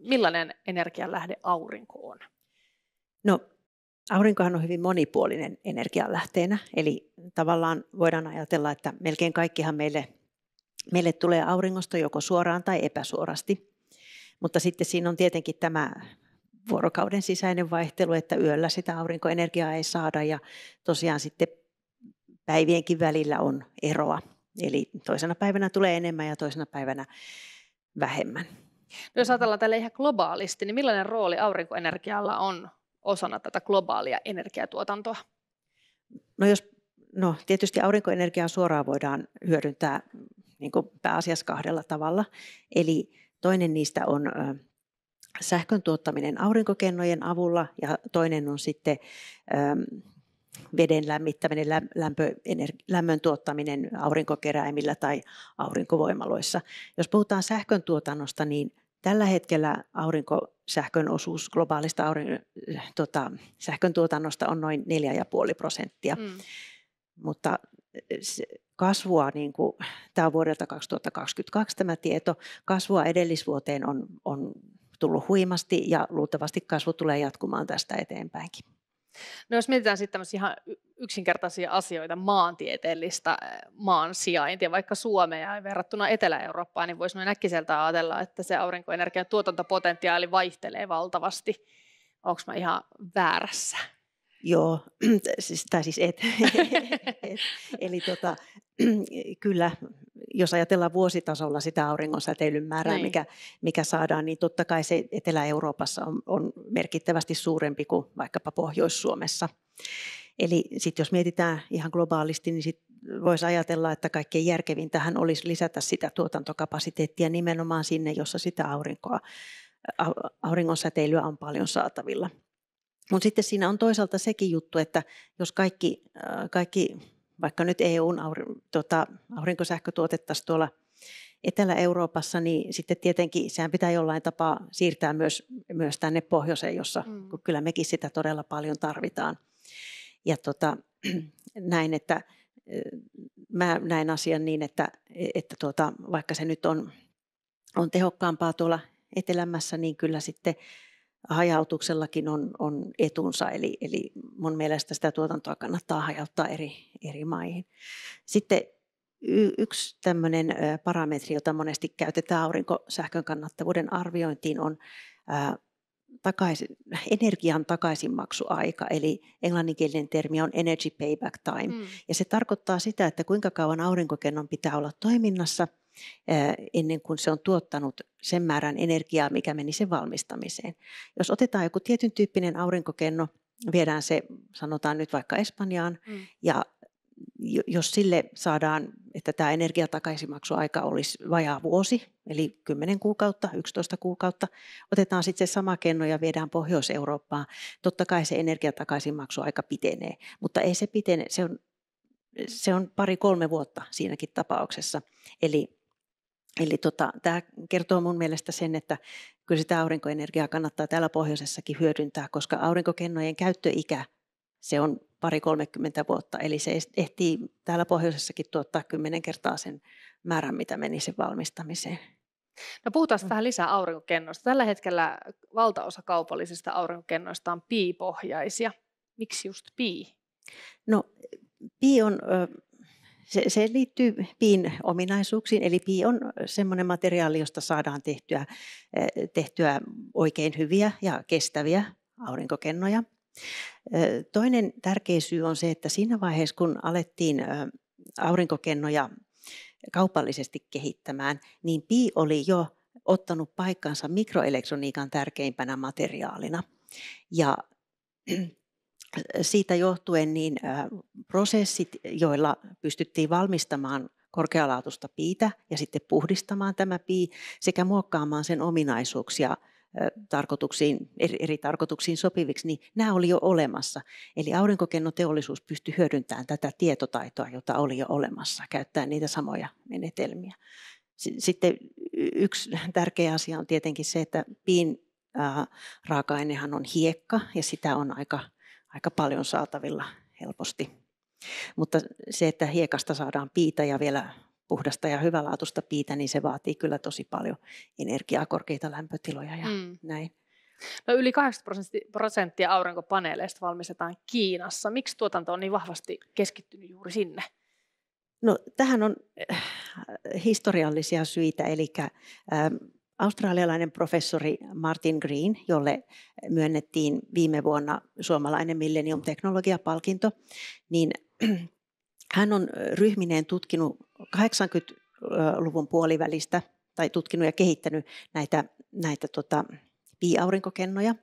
millainen energianlähde aurinko on? No, aurinkohan on hyvin monipuolinen energianlähteenä, eli tavallaan voidaan ajatella, että melkein kaikkihan meille, meille tulee auringosta joko suoraan tai epäsuorasti. Mutta sitten siinä on tietenkin tämä vuorokauden sisäinen vaihtelu, että yöllä sitä aurinkoenergiaa ei saada ja tosiaan sitten päivienkin välillä on eroa. Eli toisena päivänä tulee enemmän ja toisena päivänä vähemmän. No jos ajatellaan tälle ihan globaalisti, niin millainen rooli aurinkoenergialla on osana tätä globaalia energiatuotantoa? No jos, no tietysti aurinkoenergiaa suoraan voidaan hyödyntää niin kuin pääasiassa kahdella tavalla. Eli toinen niistä on sähkön tuottaminen aurinkokennojen avulla ja toinen on sitten veden lämmittäminen, lämpö, lämmön tuottaminen aurinkokeräimillä tai aurinkovoimaloissa. Jos puhutaan sähkön tuotannosta, niin Tällä hetkellä aurinkosähkön osuus globaalista aurinko, äh, tota, sähkön tuotannosta on noin 4,5 prosenttia, mm. mutta äh, kasvua, niin kuin, tämä on vuodelta 2022 tämä tieto, kasvua edellisvuoteen on, on tullut huimasti ja luultavasti kasvu tulee jatkumaan tästä eteenpäinkin. No jos mietitään sitten tämmöisiä ihan yksinkertaisia asioita, maantieteellistä maan sijaintia, vaikka Suomea verrattuna Etelä-Eurooppaan, niin voisi noin äkkiseltä ajatella, että se aurinkoenergian tuotantopotentiaali vaihtelee valtavasti. Onko mä ihan väärässä? Joo, siis, tai siis et. et. Eli tota, kyllä, jos ajatellaan vuositasolla sitä säteilyn määrää, niin. mikä, mikä saadaan, niin totta kai se Etelä-Euroopassa on, on merkittävästi suurempi kuin vaikkapa Pohjois-Suomessa. Eli sitten jos mietitään ihan globaalisti, niin voisi ajatella, että kaikkein järkevintähän olisi lisätä sitä tuotantokapasiteettia nimenomaan sinne, jossa sitä aurinkoa, säteilyä on paljon saatavilla. Mutta sitten siinä on toisaalta sekin juttu, että jos kaikki, äh, kaikki vaikka nyt EUn aurin, tota, aurinkosähkö tuotettaisiin tuolla Etelä-Euroopassa, niin sitten tietenkin sehän pitää jollain tapaa siirtää myös, myös tänne pohjoiseen, jossa mm. kun kyllä mekin sitä todella paljon tarvitaan. Ja tota, näin, että äh, mä näen asian niin, että, että tuota, vaikka se nyt on, on tehokkaampaa tuolla etelämässä, niin kyllä sitten hajautuksellakin on, on etunsa, eli, eli mun mielestä sitä tuotantoa kannattaa hajauttaa eri, eri maihin. Sitten y, yksi tämmöinen parametri, jota monesti käytetään aurinkosähkön kannattavuuden arviointiin, on ää, takaisin, energian takaisinmaksuaika, eli englanninkielinen termi on energy payback time. Mm. Ja se tarkoittaa sitä, että kuinka kauan aurinkokennon pitää olla toiminnassa – Eh, ennen kuin se on tuottanut sen määrän energiaa, mikä meni sen valmistamiseen. Jos otetaan joku tietyn tyyppinen aurinkokenno, viedään se sanotaan nyt vaikka Espanjaan mm. ja jos sille saadaan, että tämä energiatakaisinmaksuaika olisi vajaa vuosi, eli 10 kuukautta, 11 kuukautta, otetaan sitten se sama kenno ja viedään Pohjois-Eurooppaan. Totta kai se energiatakaisinmaksuaika pitenee, mutta ei se pitene, se on, se on pari-kolme vuotta siinäkin tapauksessa. Eli Eli tota, tämä kertoo mun mielestä sen, että kyllä sitä aurinkoenergiaa kannattaa täällä pohjoisessakin hyödyntää, koska aurinkokennojen käyttöikä se on pari 30 vuotta, eli se ehtii täällä pohjoisessakin tuottaa kymmenen kertaa sen määrän, mitä meni sen valmistamiseen. No puhutaan mm. vähän lisää aurinkokennoista. Tällä hetkellä valtaosa kaupallisista aurinkokennoista on piipohjaisia. Miksi just pii? No pii on se, se liittyy piin ominaisuuksiin, eli pii on semmoinen materiaali, josta saadaan tehtyä, eh, tehtyä oikein hyviä ja kestäviä aurinkokennoja. Eh, toinen tärkeä syy on se, että siinä vaiheessa kun alettiin aurinkokennoja kaupallisesti kehittämään, niin pii oli jo ottanut paikkansa mikroelektroniikan tärkeimpänä materiaalina. Ja siitä johtuen niin äh, prosessit, joilla pystyttiin valmistamaan korkealaatusta piitä ja sitten puhdistamaan tämä pii sekä muokkaamaan sen ominaisuuksia äh, tarkoituksiin, eri, tarkoituksiin sopiviksi, niin nämä oli jo olemassa. Eli aurinkokennoteollisuus pystyi hyödyntämään tätä tietotaitoa, jota oli jo olemassa, käyttää niitä samoja menetelmiä. Sitten yksi tärkeä asia on tietenkin se, että piin äh, raaka-ainehan on hiekka ja sitä on aika – aika paljon saatavilla helposti. Mutta se, että hiekasta saadaan piitä ja vielä puhdasta ja hyvälaatuista piitä, niin se vaatii kyllä tosi paljon energiaa, korkeita lämpötiloja ja mm. näin. No yli 80 prosenttia aurinkopaneeleista valmistetaan Kiinassa. Miksi tuotanto on niin vahvasti keskittynyt juuri sinne? No tähän on äh, historiallisia syitä, eli äh, Australialainen professori Martin Green, jolle myönnettiin viime vuonna suomalainen Millennium Teknologia-palkinto, niin hän on ryhmineen tutkinut 80-luvun puolivälistä tai tutkinut ja kehittänyt näitä, näitä tota, piaurinkokennoja.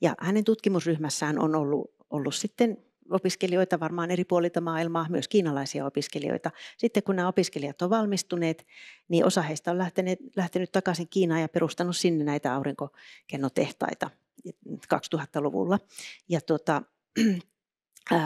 Ja hänen tutkimusryhmässään on ollut, ollut sitten opiskelijoita varmaan eri puolilta maailmaa, myös kiinalaisia opiskelijoita. Sitten kun nämä opiskelijat ovat valmistuneet, niin osa heistä on lähtenyt, lähtenyt takaisin Kiinaan ja perustanut sinne näitä aurinkokennotehtaita 2000-luvulla. Ja tuota, Äh,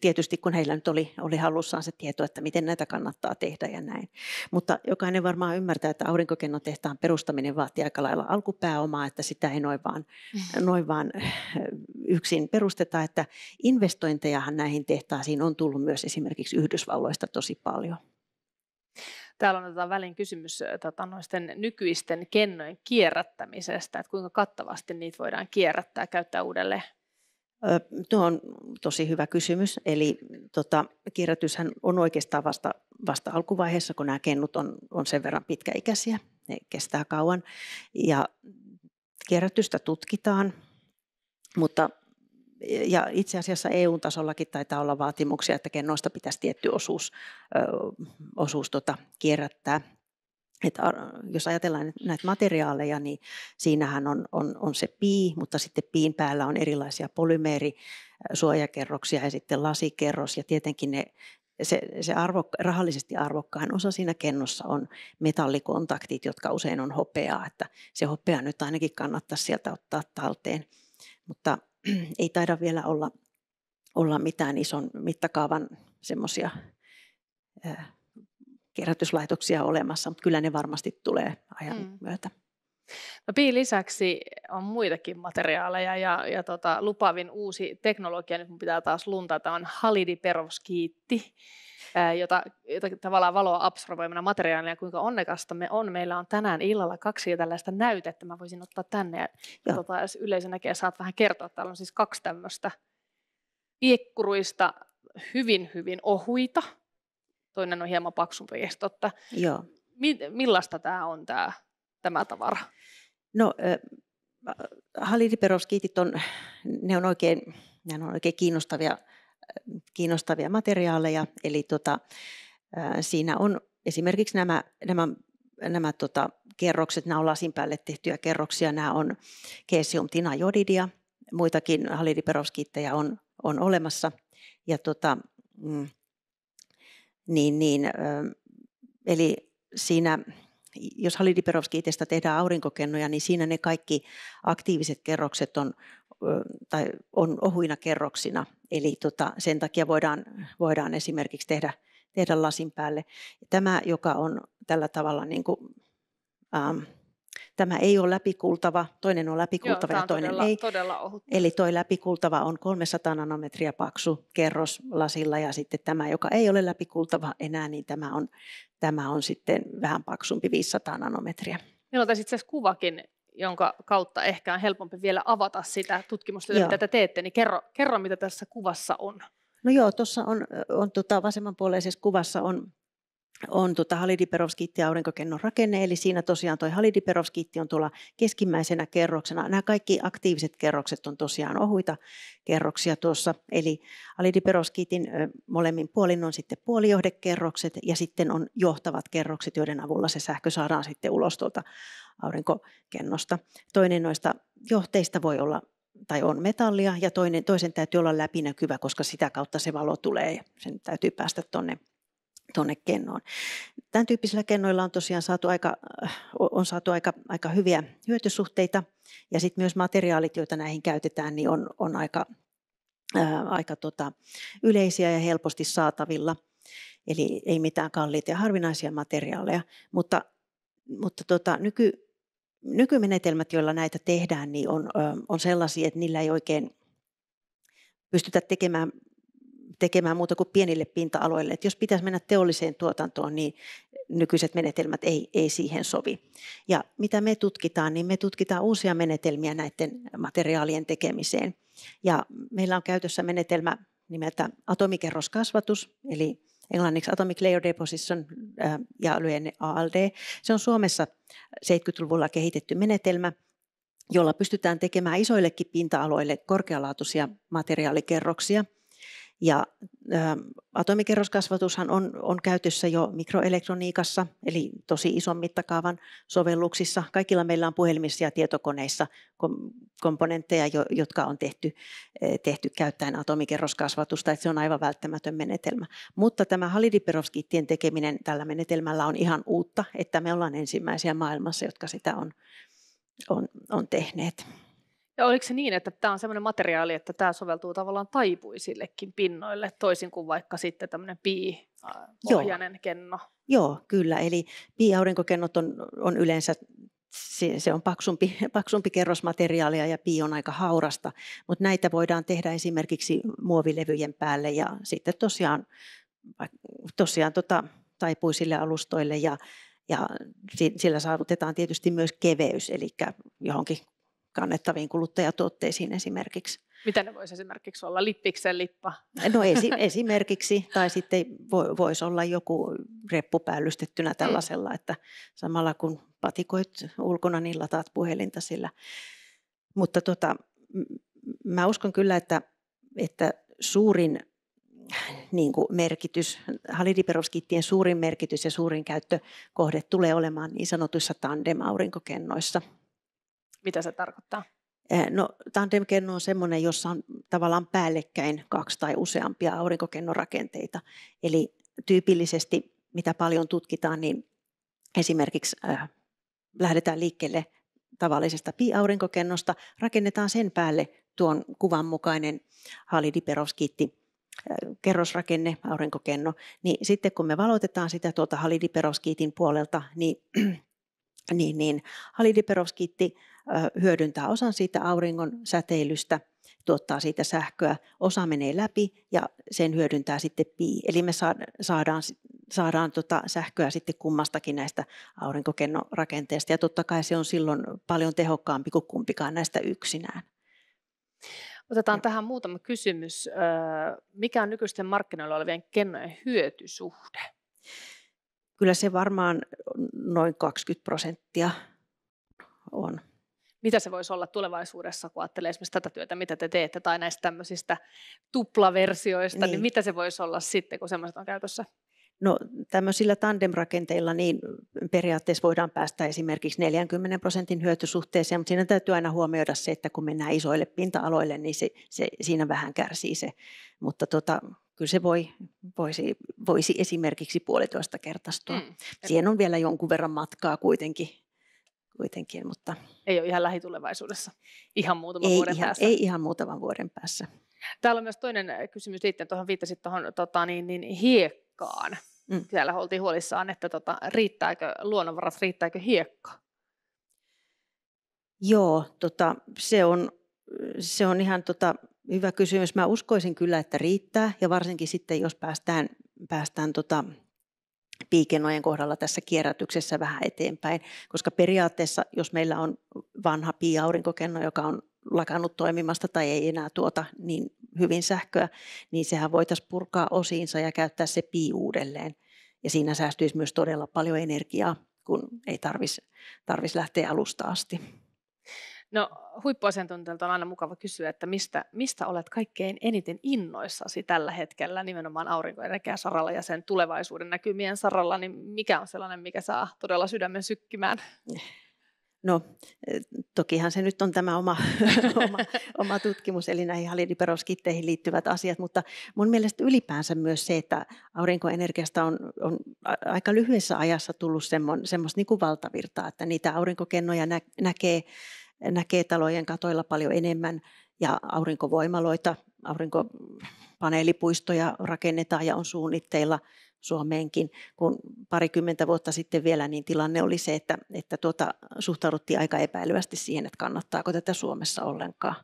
tietysti kun heillä nyt oli, oli hallussaan se tieto, että miten näitä kannattaa tehdä ja näin. Mutta jokainen varmaan ymmärtää, että aurinkokennotehtaan perustaminen vaatii aika lailla alkupääomaa, että sitä ei noin vaan, mm. noin vaan äh, yksin perusteta. Että investointejahan näihin tehtaisiin on tullut myös esimerkiksi Yhdysvalloista tosi paljon. Täällä on välin kysymys äh, tota, noisten nykyisten kennojen kierrättämisestä, että kuinka kattavasti niitä voidaan kierrättää ja käyttää uudelleen Tuo on tosi hyvä kysymys. Eli tota, kierrätyshän on oikeastaan vasta, vasta alkuvaiheessa, kun nämä kennut on, on sen verran pitkäikäisiä. Ne kestää kauan. Ja kierrätystä tutkitaan, mutta ja itse asiassa EU-tasollakin taitaa olla vaatimuksia, että kennoista pitäisi tietty osuus, ö, osuus tota, kierrättää että jos ajatellaan näitä materiaaleja, niin siinähän on, on, on se pii, mutta sitten piin päällä on erilaisia polymeerisuojakerroksia ja sitten lasikerros ja tietenkin ne, se, se arvo, rahallisesti arvokkain osa siinä kennossa on metallikontaktit, jotka usein on hopeaa, että se hopea nyt ainakin kannattaisi sieltä ottaa talteen, mutta ei taida vielä olla, olla mitään ison mittakaavan semmoisia kerätyslaitoksia olemassa, mutta kyllä ne varmasti tulee ajan mm. myötä. No Pii lisäksi on muitakin materiaaleja ja, ja tota, lupavin uusi teknologia, nyt mun pitää taas luntaa, tämä on halidiperovskiitti, ää, jota, jota tavallaan valoa absorboimana materiaalina, kuinka onnekasta me on. Meillä on tänään illalla kaksi tällaista näytettä, mä voisin ottaa tänne ja, tota, yleisö näkee, saat vähän kertoa, täällä on siis kaksi tämmöistä piekkuruista, hyvin hyvin ohuita, toinen on hieman paksumpi kestotta. Joo. Mi- millaista tämä on tämä, tämä tavara? No, äh, halidiperoskiitit on, ne on oikein, ne on oikein kiinnostavia, kiinnostavia materiaaleja, eli tota, äh, siinä on esimerkiksi nämä, nämä nämä tota, kerrokset, nämä on lasin päälle tehtyjä kerroksia, nämä on cesium tinajodidia, muitakin halidiperoskiittejä on, on olemassa. Ja tota, mm, niin, niin eli siinä jos itestä tehdään aurinkokennoja, niin siinä ne kaikki aktiiviset kerrokset on, tai on ohuina kerroksina. Eli tota, sen takia voidaan, voidaan esimerkiksi tehdä, tehdä lasin päälle. Tämä, joka on tällä tavalla niin kuin, ähm, Tämä ei ole läpikultava, toinen on läpikultava Joo, ja toinen todella, ei. Todella ohut. Eli tuo läpikultava on 300 nanometriä paksu kerros lasilla ja sitten tämä, joka ei ole läpikultava enää, niin tämä on, tämä on sitten vähän paksumpi 500 nanometriä. Meillä on tässä itse asiassa kuvakin jonka kautta ehkä on helpompi vielä avata sitä tutkimustyötä, Joo. mitä te teette, niin kerro, kerro, mitä tässä kuvassa on. No joo, tuossa on, on tota, vasemmanpuoleisessa kuvassa on on tota Halidiperovskiitti ja aurinkokennon rakenne, eli siinä tosiaan toi Halidiperovskiitti on tuolla keskimmäisenä kerroksena. Nämä kaikki aktiiviset kerrokset on tosiaan ohuita kerroksia tuossa, eli Halidiperovskiitin molemmin puolin on sitten puolijohdekerrokset ja sitten on johtavat kerrokset, joiden avulla se sähkö saadaan sitten ulos tuolta aurinkokennosta. Toinen noista johteista voi olla tai on metallia ja toinen, toisen täytyy olla läpinäkyvä, koska sitä kautta se valo tulee. Sen täytyy päästä tuonne tuonne kennoon. Tämän tyyppisillä kennoilla on tosiaan saatu aika, äh, on saatu aika, aika hyviä hyötysuhteita ja sitten myös materiaalit, joita näihin käytetään, niin on, on aika, ää, äh, aika tota, yleisiä ja helposti saatavilla. Eli ei mitään kalliita ja harvinaisia materiaaleja, mutta, mutta tota, nyky, nykymenetelmät, joilla näitä tehdään, niin on, on sellaisia, että niillä ei oikein pystytä tekemään tekemään muuta kuin pienille pinta-aloille. Et jos pitäisi mennä teolliseen tuotantoon, niin nykyiset menetelmät ei, ei siihen sovi. Ja mitä me tutkitaan, niin me tutkitaan uusia menetelmiä näiden materiaalien tekemiseen. Ja meillä on käytössä menetelmä nimeltä atomikerroskasvatus, eli englanniksi Atomic Layer Deposition äh, ja lyhenne ALD. Se on Suomessa 70-luvulla kehitetty menetelmä, jolla pystytään tekemään isoillekin pinta-aloille korkealaatuisia materiaalikerroksia – ja ähm, atomikerroskasvatushan on, on käytössä jo mikroelektroniikassa, eli tosi ison mittakaavan sovelluksissa. Kaikilla meillä on puhelimissa ja tietokoneissa kom- komponentteja, jo, jotka on tehty, eh, tehty käyttäen atomikerroskasvatusta, että se on aivan välttämätön menetelmä. Mutta tämä halidiperovskiittien tekeminen tällä menetelmällä on ihan uutta, että me ollaan ensimmäisiä maailmassa, jotka sitä on, on, on tehneet. Ja oliko se niin, että tämä on sellainen materiaali, että tämä soveltuu tavallaan taipuisillekin pinnoille, toisin kuin vaikka sitten tämmöinen pii-ohjainen Joo. kenno? Joo, kyllä. Eli pii-aurinkokennot on, on yleensä se, se on paksumpi, paksumpi kerrosmateriaalia ja pii on aika haurasta, mutta näitä voidaan tehdä esimerkiksi muovilevyjen päälle ja sitten tosiaan, tosiaan tota, taipuisille alustoille ja, ja sillä saavutetaan tietysti myös keveys, eli johonkin kannettaviin kuluttajatuotteisiin esimerkiksi. Mitä ne voisi esimerkiksi olla? Lippiksen lippa? No esi- esimerkiksi, tai sitten vo- voisi olla joku reppu päällystettynä mm. tällaisella, että samalla kun patikoit ulkona, niin lataat puhelinta sillä. Mutta tota, mä uskon kyllä, että, että suurin niin kuin merkitys, halidiperovskiittien suurin merkitys ja suurin käyttökohde tulee olemaan niin sanotuissa tandem-aurinkokennoissa – mitä se tarkoittaa? Eh, no, tandemkenno on sellainen, jossa on tavallaan päällekkäin kaksi tai useampia aurinkokennorakenteita. Eli tyypillisesti, mitä paljon tutkitaan, niin esimerkiksi äh, lähdetään liikkeelle tavallisesta pi-aurinkokennosta, rakennetaan sen päälle tuon kuvan mukainen halidiperoskiitti eh, kerrosrakenne, aurinkokenno, niin sitten kun me valotetaan sitä tuolta halidiperoskiitin puolelta, niin niin, niin halidiperoskiitti hyödyntää osan siitä auringon säteilystä, tuottaa siitä sähköä, osa menee läpi ja sen hyödyntää sitten pii. Eli me saadaan, saadaan tota sähköä sitten kummastakin näistä aurinkokennorakenteista ja totta kai se on silloin paljon tehokkaampi kuin kumpikaan näistä yksinään. Otetaan tähän muutama kysymys. Mikä on nykyisten markkinoilla olevien kennojen hyötysuhde? kyllä se varmaan noin 20 prosenttia on. Mitä se voisi olla tulevaisuudessa, kun ajattelee esimerkiksi tätä työtä, mitä te teette, tai näistä tämmöisistä tuplaversioista, niin, niin mitä se voisi olla sitten, kun semmoiset on käytössä? No tämmöisillä tandemrakenteilla niin periaatteessa voidaan päästä esimerkiksi 40 prosentin hyötysuhteeseen, mutta siinä täytyy aina huomioida se, että kun mennään isoille pinta-aloille, niin se, se, siinä vähän kärsii se. Mutta tota, kyllä se voi, voisi, voisi esimerkiksi puolitoista kertaistua. Mm. Siihen on vielä jonkun verran matkaa kuitenkin. kuitenkin mutta... Ei ole ihan lähitulevaisuudessa, ihan muutaman ei vuoden ihan, päässä. Ei ihan muutaman vuoden päässä. Täällä on myös toinen äh, kysymys liittyen tuohon, viittasit tuohon tota, niin, niin, hiekkaan. Mm. Siellä oltiin huolissaan, että tota, riittääkö luonnonvarat, riittääkö hiekka? Joo, tota, se, on, se on ihan tota, Hyvä kysymys. Mä uskoisin kyllä, että riittää ja varsinkin sitten, jos päästään, päästään tota, piikenojen kohdalla tässä kierrätyksessä vähän eteenpäin, koska periaatteessa, jos meillä on vanha piiaurinkokenno, joka on lakannut toimimasta tai ei enää tuota niin hyvin sähköä, niin sehän voitaisiin purkaa osiinsa ja käyttää se pii uudelleen. Ja siinä säästyisi myös todella paljon energiaa, kun ei tarvitsisi tarvis lähteä alusta asti. No huippuasiantuntijalta on aina mukava kysyä, että mistä, mistä olet kaikkein eniten innoissasi tällä hetkellä nimenomaan aurinkoenergian saralla ja sen tulevaisuuden näkymien saralla, niin mikä on sellainen, mikä saa todella sydämen sykkimään? No, tokihan se nyt on tämä oma, oma, oma tutkimus, eli näihin halidiperoskitteihin liittyvät asiat, mutta mun mielestä ylipäänsä myös se, että aurinkoenergiasta on, on aika lyhyessä ajassa tullut semmoista niin valtavirtaa, että niitä aurinkokennoja nä, näkee näkee talojen katoilla paljon enemmän ja aurinkovoimaloita, aurinkopaneelipuistoja rakennetaan ja on suunnitteilla Suomeenkin, kun parikymmentä vuotta sitten vielä niin tilanne oli se, että, että tuota, suhtauduttiin aika epäilyvästi siihen, että kannattaako tätä Suomessa ollenkaan.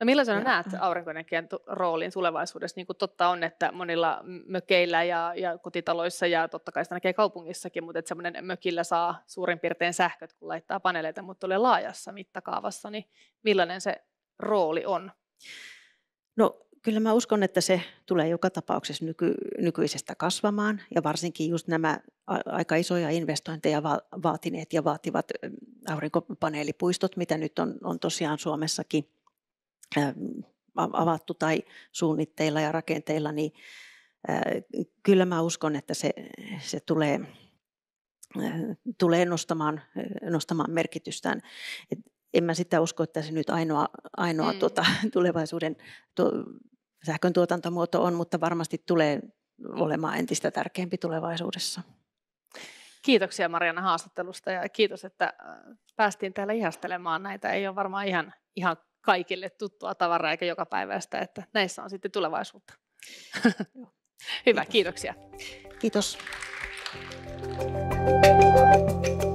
No millaisena ja. näet aurinkoenergian roolin tulevaisuudessa? Niin kuin totta on, että monilla mökeillä ja, ja kotitaloissa ja totta kai sitä näkee kaupungissakin, mutta semmoinen mökillä saa suurin piirtein sähköt, kun laittaa paneeleita, mutta tulee laajassa mittakaavassa, niin millainen se rooli on? No kyllä mä uskon, että se tulee joka tapauksessa nyky, nykyisestä kasvamaan ja varsinkin just nämä aika isoja investointeja va, vaatineet ja vaativat mm, aurinkopaneelipuistot, mitä nyt on, on tosiaan Suomessakin – Ähm, avattu tai suunnitteilla ja rakenteilla, niin äh, kyllä mä uskon, että se, se tulee, äh, tulee nostamaan, äh, nostamaan merkitystään. Et en mä sitä usko, että se nyt ainoa, ainoa mm. tuota, tulevaisuuden tu, sähkön tuotantomuoto on, mutta varmasti tulee olemaan entistä tärkeämpi tulevaisuudessa. Kiitoksia Mariana haastattelusta ja kiitos, että päästiin täällä ihastelemaan näitä. Ei ole varmaan ihan, ihan kaikille tuttua tavaraa eikä joka päivästä, että näissä on sitten tulevaisuutta. Hyvä, kiitoksia. Kiitos. Thank you.